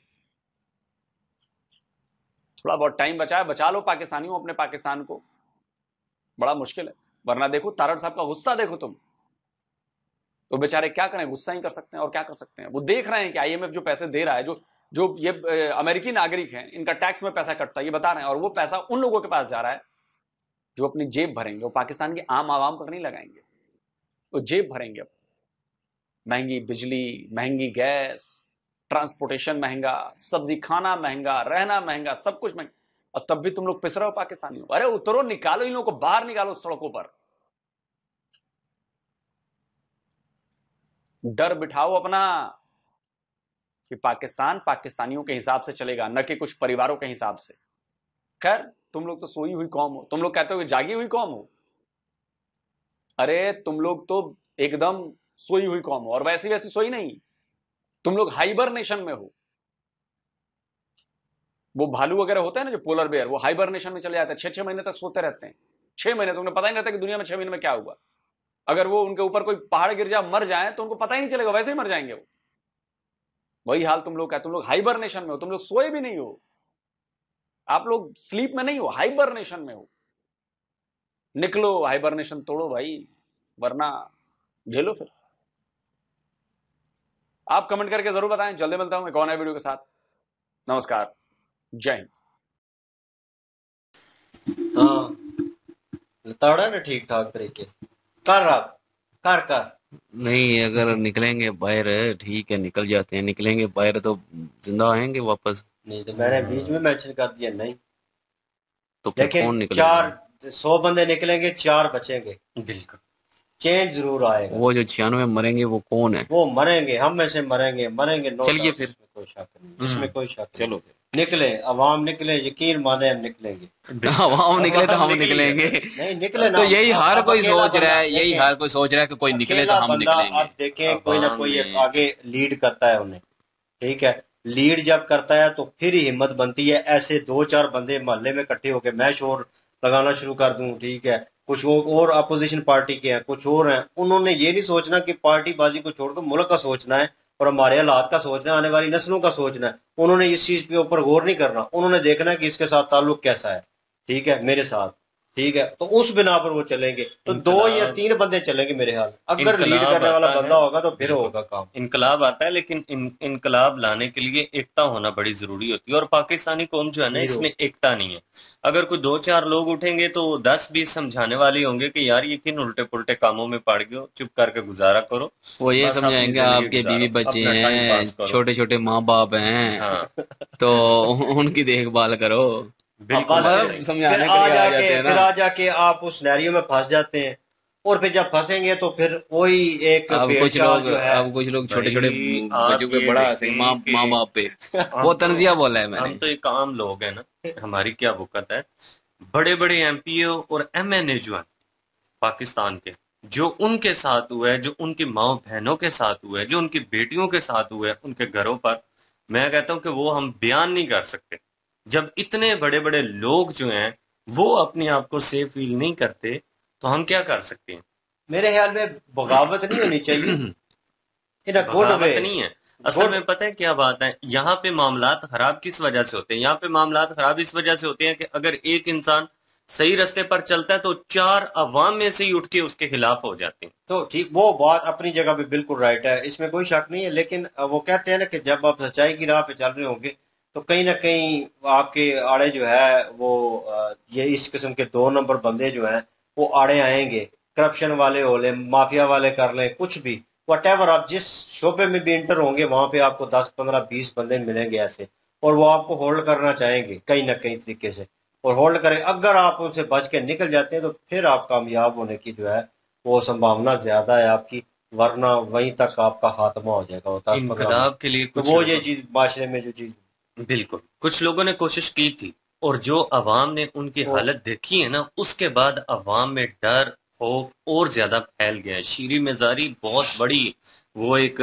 थोड़ा बहुत टाइम बचा है बचा लो पाकिस्तानियों अपने पाकिस्तान को बड़ा मुश्किल है वरना देखो तारण साहब का गुस्सा देखो तुम तो बेचारे क्या करें गुस्सा ही कर सकते हैं और क्या कर सकते हैं वो देख रहे हैं कि आईएमएफ जो पैसे दे रहा है जो जो ये अमेरिकी नागरिक हैं इनका टैक्स में पैसा कटता है ये बता रहे हैं और वो पैसा उन लोगों के पास जा रहा है जो अपनी जेब भरेंगे वो पाकिस्तान के आम आवाम पर नहीं लगाएंगे वो जेब भरेंगे महंगी बिजली महंगी गैस ट्रांसपोर्टेशन महंगा सब्जी खाना महंगा रहना महंगा सब कुछ महंगा और तब भी तुम लोग पिस रहे हो पाकिस्तानियों अरे उतरो निकालो इन लोगों को बाहर निकालो सड़कों पर डर बिठाओ अपना कि पाकिस्तान पाकिस्तानियों के हिसाब से चलेगा न कि कुछ परिवारों के हिसाब से खैर तुम लोग तो सोई हुई कौम हो तुम लोग कहते हो कि जागी हुई कौम हो अरे तुम लोग तो एकदम सोई हुई कौम हो और वैसी वैसी सोई नहीं तुम लोग हाइबर नेशन में हो वो भालू वगैरह होता है ना जो पोलर बेयर वो हाइबर नेशन में चले जाते हैं छह छह महीने तक सोते रहते हैं छह महीने तुमने पता ही नहीं रहता कि दुनिया में छह महीने में क्या हुआ अगर वो उनके ऊपर कोई पहाड़ गिर जाए मर जाए तो उनको पता ही नहीं चलेगा वैसे ही मर जाएंगे वो वही हाल तुम लोग का तुम लोग हाइबरनेशन में हो तुम लोग सोए भी नहीं हो आप लोग स्लीप में नहीं हो हाइबरनेशन में हो निकलो हाइबरनेशन तोड़ो भाई वरना झेलो फिर आप कमेंट करके जरूर बताएं जल्दी मिलता हूं एक और नए वीडियो के साथ नमस्कार जय हिंद हाँ लताड़ा ना ठीक ठाक तरीके से कर अब कर कर नहीं अगर निकलेंगे बाहर ठीक है निकल जाते हैं निकलेंगे बाहर तो जिंदा आएंगे वापस नहीं तो मैंने बीच में मेंशन कर दिया नहीं तो कौन निकलेगा चार सौ बंदे निकलेंगे चार बचेंगे बिल्कुल चेंज जरूर आएगा वो जो छियानवे मरेंगे वो कौन है वो मरेंगे हम में से मरेंगे मरेंगे चलिए फिर कोई शक नहीं इसमें हम्म। कोई शक चलो निकले अवाम निकले यकीन माने हम निकलेंगे अवाम निकले तो हम निकलेंगे नहीं निकले तो यही हर कोई सोच रहा है यही हर कोई सोच रहा है कि कोई निकले तो हम निकलेंगे देखें कोई ना कोई आगे लीड करता है उन्हें ठीक है लीड जब करता है तो फिर ही हिम्मत बनती है ऐसे दो चार बंदे मोहल्ले में इकट्ठे होके मैं शोर लगाना शुरू कर दूं ठीक है कुछ और अपोजिशन पार्टी के हैं कुछ और हैं उन्होंने ये नहीं सोचना कि पार्टी बाजी को छोड़कर मुल्क का सोचना है और हमारे हालात का सोचना है आने वाली नस्लों का सोचना है उन्होंने इस चीज के ऊपर गौर नहीं करना उन्होंने देखना कि इसके साथ ताल्लुक कैसा है ठीक है मेरे साथ ठीक है तो उस बिना पर वो चलेंगे तो दो या तीन बंदे चलेंगे मेरे हाल अगर लीड करने वाला बंदा होगा तो फिर होगा काम इनकलाब आता है लेकिन इनकलाब लाने के लिए एकता होना बड़ी जरूरी होती है और पाकिस्तानी कौम जो है ना इसमें एकता नहीं है अगर कोई दो चार लोग उठेंगे तो दस बीस समझाने वाले होंगे कि यार ये किन उल्टे पुलटे कामों में पड़ गये चुप करके गुजारा करो वो ये समझाएंगे आपके बीवी बच्चे हैं छोटे छोटे माँ बाप हैं हाँ। तो उनकी देखभाल करो फिर आ जाके आप उस नैरियो में फंस जाते हैं और फिर जब फंसेंगे तो फिर वही एक अब कुछ लोग अब कुछ लोग छोटे छोटे बच्चों पे बड़ा सही माँ माँ बाप पे वो तंजिया तो- बोला है मैंने हम तो एक आम लोग है ना हमारी क्या बुकत है बड़े बड़े एम और एम एन ए जो है पाकिस्तान के जो उनके साथ हुआ है जो उनकी माओ बहनों के साथ हुआ है जो उनकी बेटियों के साथ हुआ है उनके घरों पर मैं कहता हूँ कि वो हम बयान नहीं कर सकते जब इतने बड़े बड़े लोग जो हैं वो अपने आप को सेफ फील नहीं करते तो हम क्या कर सकते हैं मेरे ख्याल में बगावत नहीं होनी चाहिए बगावत नहीं है असल में पता है क्या बात है यहाँ पे मामला खराब किस वजह से होते हैं यहाँ पे मामला खराब इस वजह से होते हैं कि अगर एक इंसान सही रास्ते पर चलता है तो चार अवाम में से ही उठ के उसके खिलाफ हो जाते हैं तो ठीक वो बात अपनी जगह पे बिल्कुल राइट है इसमें कोई शक नहीं है लेकिन वो कहते हैं ना कि जब आप सच्चाई की राह पे चल रहे होंगे तो कहीं ना कहीं आपके आड़े जो है वो ये इस किस्म के दो नंबर बंदे जो हैं वो आड़े आएंगे करप्शन वाले हो ले माफिया वाले कर लें कुछ भी वट आप जिस शोबे में भी इंटर होंगे वहां पे आपको दस पंद्रह बीस बंदे मिलेंगे ऐसे और वो आपको होल्ड करना चाहेंगे कहीं ना कहीं तरीके से और होल्ड करें अगर आप उनसे बच के निकल जाते हैं तो फिर आप कामयाब होने की जो है वो संभावना ज्यादा है आपकी वरना वहीं तक आपका खात्मा हो जाएगा तो वो ये चीज माशरे में जो चीज बिल्कुल कुछ लोगों ने कोशिश की थी और जो अवाम ने उनकी हालत देखी है ना उसके बाद अवाम में डर खौफ और ज्यादा फैल गया है शीरी मजारी बहुत बड़ी वो एक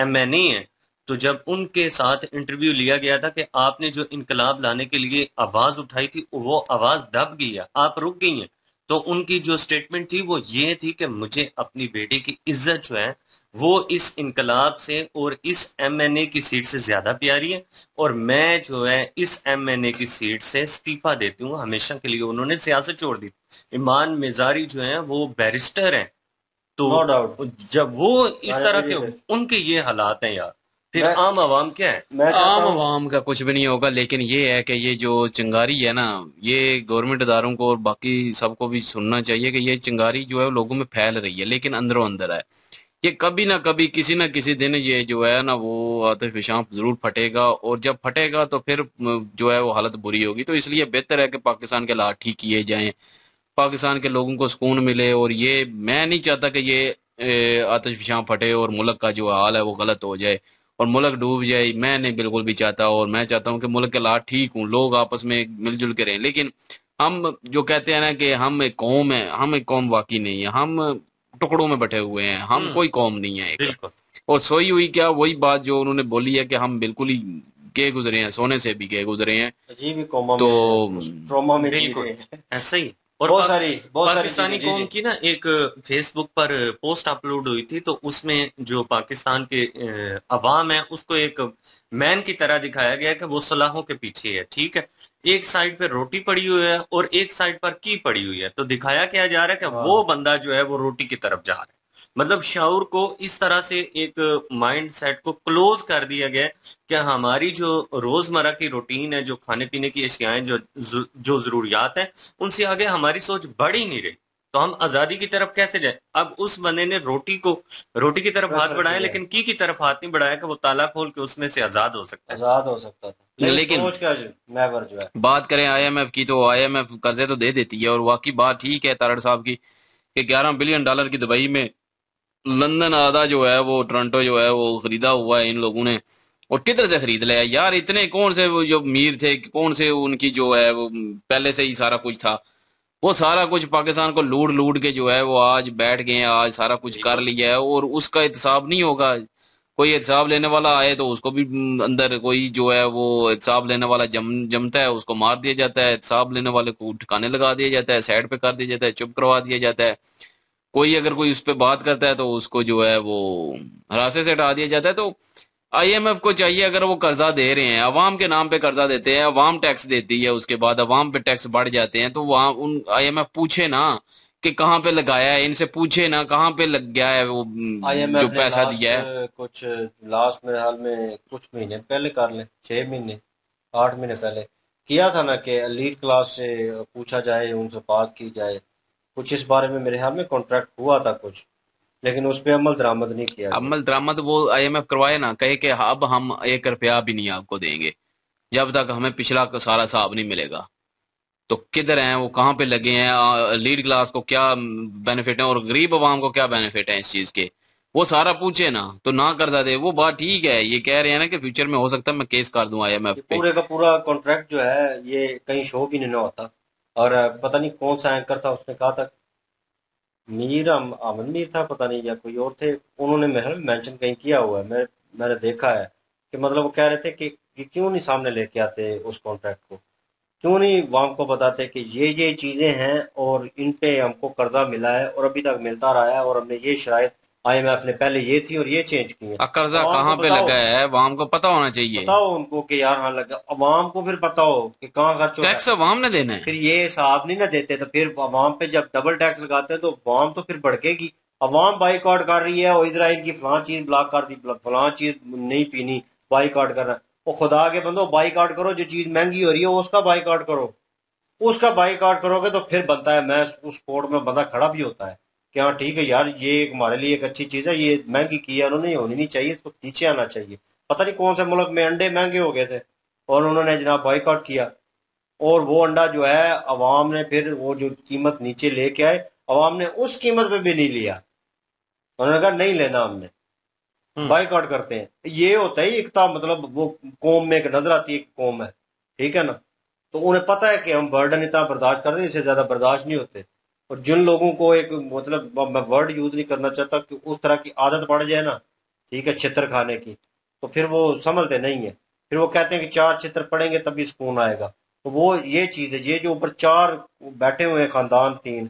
एम एन ए है तो जब उनके साथ इंटरव्यू लिया गया था कि आपने जो इनकलाब लाने के लिए आवाज उठाई थी वो आवाज दब गई है आप रुक गई हैं तो उनकी जो स्टेटमेंट थी वो ये थी कि मुझे अपनी बेटी की इज्जत जो है वो इस इनकलाब से और इस एमएनए की सीट से ज्यादा प्यारी है और मैं जो है इस एमएनए की सीट से इस्तीफा देती हूँ हमेशा के लिए उन्होंने सियासत छोड़ दी ईमान मिजारी जो है वो बैरिस्टर हैं तो no जब वो इस तरह के उनके ये हालात हैं यार फिर आम आवाम क्या है आम आवाम का कुछ भी नहीं होगा लेकिन ये है कि ये जो चिंगारी है ना ये गवर्नमेंट इदारों को और बाकी सबको भी सुनना चाहिए कि ये चिंगारी जो है लोगों में फैल रही है लेकिन अंदरों अंदर है कि कभी ना कभी किसी ना किसी दिन ये जो है ना वो आतिफ इशाम जरूर फटेगा और जब फटेगा तो फिर जो है वो हालत बुरी होगी तो इसलिए बेहतर है कि पाकिस्तान के हालात ठीक किए जाएं पाकिस्तान के लोगों को सुकून मिले और ये मैं नहीं चाहता कि ये आतिफ फटे और मुल्क का जो हाल है वो गलत हो जाए और मुल्क डूब जाए मैं नहीं बिल्कुल भी चाहता और मैं चाहता हूँ कि मुल्क के हालात ठीक हूँ लोग आपस में मिलजुल के रहें लेकिन हम जो कहते हैं ना कि हम एक कौम है हम एक कौम वाकई नहीं है हम टुकड़ों में बैठे हुए हैं हम हम्म। कोई कौम नहीं है एक और सोई हुई क्या वही बात जो उन्होंने बोली है कि हम बिल्कुल ही गे गुजरे हैं सोने से भी गे गुजरे हैं तो ट्रोमा में ऐसा ही और बहुत सारी बहुत पाकिस्तानी कौम की ना एक फेसबुक पर पोस्ट अपलोड हुई थी तो उसमें जो पाकिस्तान के अवाम है उसको एक मैन की तरह दिखाया गया कि वो सलाहों के पीछे है ठीक है एक साइड पे रोटी पड़ी हुई है और एक साइड पर की पड़ी हुई है तो दिखाया क्या जा रहा है कि हाँ। वो बंदा जो है वो रोटी की तरफ जा रहा है मतलब शाऊर को इस तरह से एक माइंड सेट को क्लोज कर दिया गया कि हमारी जो रोजमर्रा की रूटीन है जो खाने पीने की अशियाएं जो जो जरूरियात हैं उनसे आगे हमारी सोच बढ़ ही नहीं रही तो हम आजादी की तरफ कैसे जाए अब उस बंदे ने रोटी को रोटी की तरफ हाथ बढ़ाया लेकिन की की तरफ हाथ नहीं बढ़ाया कि वो ताला खोल के उसमें से आजाद हो सकता आजाद हो सकता था लेकिन सोच बात करें आईएमएफ की तो आईएमएफ कर्जे तो दे देती है और वाकई बात ठीक है तारड़ साहब की कि 11 बिलियन डॉलर की दुबई में लंदन आधा जो है वो टोरंटो जो है वो खरीदा हुआ है इन लोगों ने और किधर से खरीद लिया यार इतने कौन से वो जो मीर थे कौन से उनकी जो है वो पहले से ही सारा कुछ था वो सारा कुछ पाकिस्तान को लूट लूट के जो है वो आज बैठ गए आज सारा कुछ कर लिया है और उसका एहतसाब नहीं होगा कोई एहतसाब लेने वाला आए तो उसको भी अंदर कोई जो है वो एहतसाब लेने वाला जम जमता है उसको मार दिया जाता है एहतसाब लेने वाले को ठिकाने लगा दिया जाता है साइड पे कर दिया जाता है चुप करवा दिया जाता है कोई अगर कोई उस पर बात करता है तो उसको जो है वो हरासे से हटा दिया जाता है तो आईएमएफ को चाहिए अगर वो कर्जा दे रहे हैं अवाम के नाम पे कर्जा देते हैं अवाम टैक्स देती है उसके बाद अवाम पे टैक्स बढ़ जाते हैं तो वहां उन आईएमएफ पूछे ना कि कहाँ पे लगाया है इनसे पूछे ना कहाँ पे लग गया है वो जो पैसा दिया है कुछ लास्ट मेरे हाल में कुछ महीने पहले कर ले छह महीने आठ महीने पहले किया था ना कि लीड क्लास से पूछा जाए उनसे बात की जाए कुछ इस बारे में मेरे हाल में कॉन्ट्रैक्ट हुआ था कुछ लेकिन उस पर अमल दरामद नहीं किया अमल दरामद वो आईएमएफ करवाए ना कहे कि अब हम एक रुपया भी नहीं आपको देंगे जब तक हमें पिछला सारा हिसाब नहीं मिलेगा तो किधर हैं वो कहाँ पे लगे हैं लीड क्लास को क्या बेनिफिट है और गरीब आवाम को क्या बेनिफिट है इस चीज के वो सारा पूछे ना तो ना कर दे वो बात ठीक है ये कह रहे हैं ना कि फ्यूचर में हो सकता है मैं केस कर दूं आईएमएफ पे पूरे का पूरा कॉन्ट्रैक्ट जो है ये कहीं शो भी नहीं ना होता और पता नहीं कौन सा एंकर था उसने कहा था मीर अमन मीर था पता नहीं या कोई और थे उन्होंने मेरा मेंशन कहीं किया हुआ है मैं मैंने देखा है कि मतलब वो कह रहे थे कि, कि क्यों नहीं सामने लेके आते उस कॉन्ट्रैक्ट को क्यों नहीं वाम को बताते कि ये ये चीज़ें हैं और इन पे हमको कर्जा मिला है और अभी तक मिलता रहा है और हमने ये शराय आई एम ने पहले ये थी और ये चेंज की है कर्जा कहाँ पे लगा है आवाम को पता होना चाहिए बताओ उनको कि यार हाँ लगा आवाम को फिर पता हो कि कहाँ खर्च टैक्स अवाम ने देना है फिर ये हिसाब नहीं ना देते तो फिर आवाम पे जब डबल टैक्स लगाते हैं तो आवाम तो फिर भड़केगी अवाम बाइकआउट कर रही है और इसराइल की फलां चीज ब्लॉक कर दी फलां चीज नहीं पीनी बाइक कर रहा और खुदा के बंदो बाइकआउट करो जो चीज महंगी हो रही है उसका बाइकआउट करो उसका बाइकआउट करोगे तो फिर बनता है मैं उस स्पोर्ट में बंदा खड़ा भी होता है कि हाँ ठीक है यार ये हमारे लिए एक अच्छी चीज है ये महंगी की है उन्होंने होनी नहीं चाहिए इसको पीछे आना चाहिए पता नहीं कौन से मुल्क में अंडे महंगे हो गए थे और उन्होंने जनाब बॉयकॉट किया और वो अंडा जो है अवाम ने फिर वो जो कीमत नीचे लेके आए अवाम ने उस कीमत पे भी नहीं लिया उन्होंने कहा नहीं लेना हमने बॉयकॉट हम्म। करते हैं ये होता है एकता मतलब वो कौम में एक नजर आती है कौम है ठीक है ना तो उन्हें पता है कि हम बर्डन इतना बर्दाश्त कर रहे हैं इससे ज्यादा बर्दाश्त नहीं होते और जिन लोगों को एक मतलब मैं वर्ड यूज नहीं करना चाहता कि उस तरह की आदत पड़ जाए ना ठीक है छित्र खाने की तो फिर वो समझते नहीं है फिर वो कहते हैं कि चार छित्र पढ़ेंगे तभी सुकून आएगा तो वो ये चीज है ये जो ऊपर चार बैठे हुए हैं खानदान तीन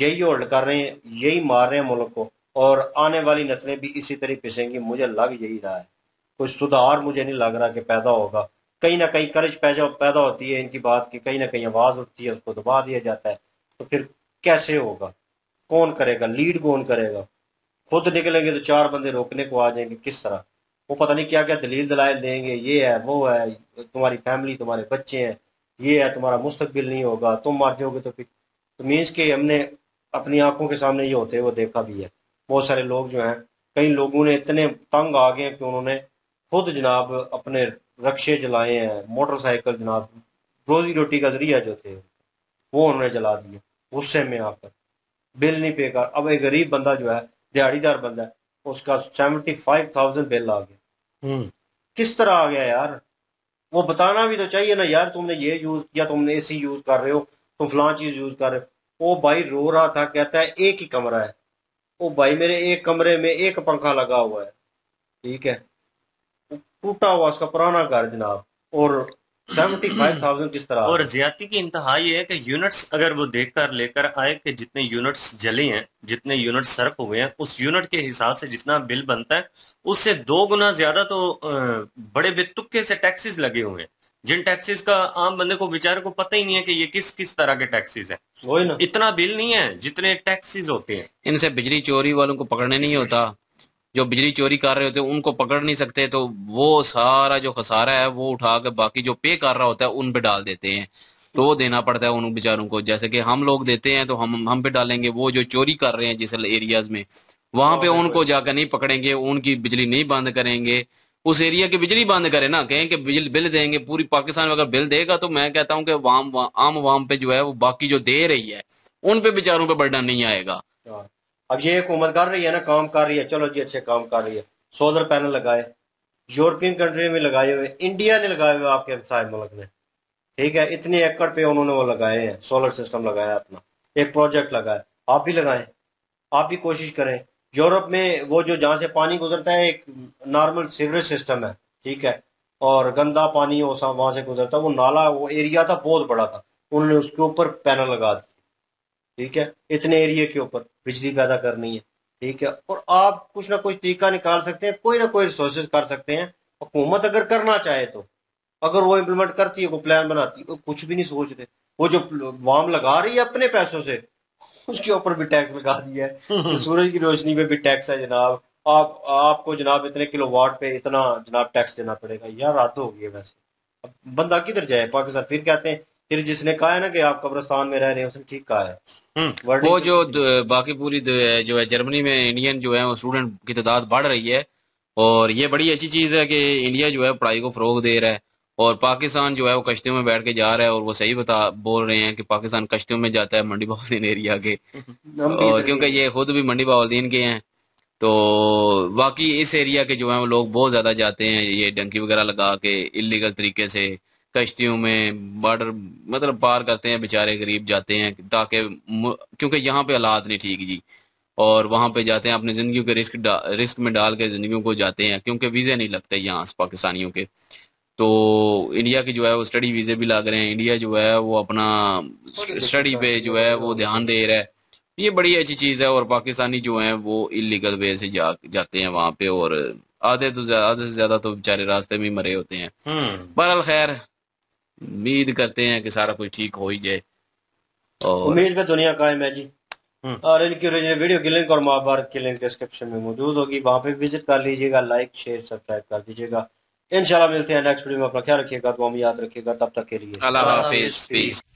यही होल्ड कर रहे हैं यही मार रहे हैं मुल्क को और आने वाली नस्लें भी इसी तरह पिसेंगी मुझे लग यही रहा है कोई सुधार मुझे नहीं लग रहा कि पैदा होगा कहीं ना कहीं करज पैदा होती है इनकी बात की कहीं ना कहीं आवाज उठती है उसको दबा दिया जाता है तो फिर कैसे होगा कौन करेगा लीड कौन करेगा खुद निकलेंगे तो चार बंदे रोकने को आ जाएंगे किस तरह वो पता नहीं क्या क्या दलील दलाल देंगे ये है वो है तुम्हारी फैमिली तुम्हारे बच्चे हैं ये है तुम्हारा मुस्तबिल नहीं होगा तुम मर जाओगे तो फिर तो मीन्स के हमने अपनी आंखों के सामने ये होते हुए देखा भी है बहुत सारे लोग जो हैं कई लोगों ने इतने तंग आ गए कि उन्होंने खुद जनाब अपने रक्शे जलाए हैं मोटरसाइकिल जनाब रोजी रोटी का जरिया जो थे वो उन्होंने जला दिए गुस्से में आकर बिल नहीं पे कर अब एक गरीब बंदा जो है दिहाड़ीदार बंदा है उसका सेवेंटी फाइव थाउजेंड बिल आ गया हम्म। किस तरह आ गया यार वो बताना भी तो चाहिए ना यार तुमने ये यूज किया तुमने एसी यूज कर रहे हो तुम फलां चीज यूज कर रहे हो वो भाई रो रहा था कहता है एक ही कमरा है वो भाई मेरे एक कमरे में एक पंखा लगा हुआ है ठीक है टूटा हुआ उसका पुराना घर जनाब और किस तरह और ज्यादा की इंतहा है कि यूनिट्स अगर वो लेकर आए कि जितने यूनिट्स जले हैं जितने यूनिट सर्फ हुए हैं उस यूनिट के हिसाब से जितना बिल बनता है उससे दो गुना ज्यादा तो बड़े बेतुके से टैक्सीज लगे हुए हैं जिन टैक्सीज का आम बंदे को बेचारे को पता ही नहीं है कि ये किस किस तरह के टैक्सीज है ना इतना बिल नहीं है जितने टैक्सीज होते हैं इनसे बिजली चोरी वालों को पकड़ने नहीं होता जो बिजली चोरी कर रहे होते हैं उनको पकड़ नहीं सकते तो वो सारा जो खसारा है वो उठा के बाकी जो पे कर रहा होता है उन पे डाल देते हैं तो वो देना पड़ता है उन बेचारों को जैसे कि हम लोग देते हैं तो हम हम पे डालेंगे वो जो चोरी कर रहे हैं जिस एरियाज में वहां पे हाँ, उनको जाकर नहीं पकड़ेंगे उनकी बिजली नहीं बंद करेंगे उस एरिया की बिजली बंद करे ना कहें कि बिजली बिल देंगे पूरी पाकिस्तान में अगर बिल देगा तो मैं कहता हूँ कि वाम, वाम आम वाम पे जो है वो बाकी जो दे रही है उन पे बेचारों पे बर्डन नहीं आएगा हाँ। अब ये हुकूमत कर रही है ना काम कर रही है चलो जी अच्छे काम कर रही है सोलर पैनल लगाए यूरोपियन कंट्री में लगाए हुए इंडिया ने लगाए हुए आपके साहब मुल्क ने ठीक है इतने एकड़ पे उन्होंने वो लगाए हैं सोलर सिस्टम लगाया अपना एक प्रोजेक्ट लगाया आप भी लगाएं आप भी कोशिश करें यूरोप में वो जो जहाँ से पानी गुजरता है एक नॉर्मल सीवरेज सिस्टम है ठीक है और गंदा पानी वहां से गुजरता वो नाला वो एरिया था बहुत बड़ा था उन्होंने उसके ऊपर पैनल लगा ठीक है इतने एरिया के ऊपर बिजली पैदा करनी है ठीक है और आप कुछ ना कुछ तरीका निकाल सकते हैं कोई ना कोई रिसोर्सेज कर सकते हैं हुकूमत अगर करना चाहे तो अगर वो इम्प्लीमेंट करती है वो प्लान बनाती है कुछ भी नहीं सोच रहे वो जो वाम लगा रही है अपने पैसों से उसके ऊपर भी टैक्स लगा दिया है सूरज की रोशनी में भी टैक्स है जनाब आप आपको जनाब इतने किलो वाट पे इतना जनाब टैक्स देना पड़ेगा यार रात हो गई वैसे अब बंदा किधर जाए पाकिस्तान फिर कहते हैं फिर जिसने कहा है ना कि आप कब्रस्तान में रह रहे हैं उसने ठीक कहा है हम्म, वो जो बाकी पूरी जो है जर्मनी में इंडियन जो है वो स्टूडेंट की तादाद बढ़ रही है और ये बड़ी अच्छी चीज़ है कि इंडिया जो है पढ़ाई को फ़रोग दे रहा है और पाकिस्तान जो है वो कश्तियों में बैठ के जा रहा है और वो सही बता बोल रहे हैं कि पाकिस्तान कश्तियों में जाता है मंडी बाउद्दीन एरिया के और क्योंकि ये खुद भी मंडी बाउद्दीन के हैं तो बाकी इस एरिया के जो है वो लोग बहुत ज़्यादा जाते हैं ये डंकी वगैरह लगा के इलीगल तरीके से कश्तियों में बॉर्डर मतलब पार करते हैं बेचारे गरीब जाते हैं ताकि क्योंकि यहाँ पे हालात नहीं ठीक जी और वहां पे जाते हैं अपनी जिंदगी के रिस्क रिस्क में डाल के जिंदगी को जाते हैं क्योंकि वीज़े नहीं लगते यहाँ पाकिस्तानियों के तो इंडिया के जो है वो स्टडी वीज़े भी लग रहे हैं इंडिया जो है वो अपना स्टडी पे जो है वो ध्यान दे रहा है ये बड़ी अच्छी चीज़ है और पाकिस्तानी जो है वो इलीगल वे से जा जाते हैं वहां पे और आधे तो आधे से ज्यादा तो बेचारे रास्ते में मरे होते हैं हम्म। बहरहाल खैर उम्मीद करते हैं कि सारा कुछ ठीक हो ही जाए और उम्मीद पे दुनिया कायम है जी हम्म। और इनकी ओरिजिनल वीडियो की लिंक और महाभारत की लिंक डिस्क्रिप्शन में मौजूद होगी वहाँ पे विजिट कर लीजिएगा लाइक शेयर सब्सक्राइब कर दीजिएगा इंशाल्लाह मिलते हैं नेक्स्ट वीडियो में अपना ख्याल रखिएगा दुआ याद रखिएगा तब तक के लिए अल्लाह हाफिज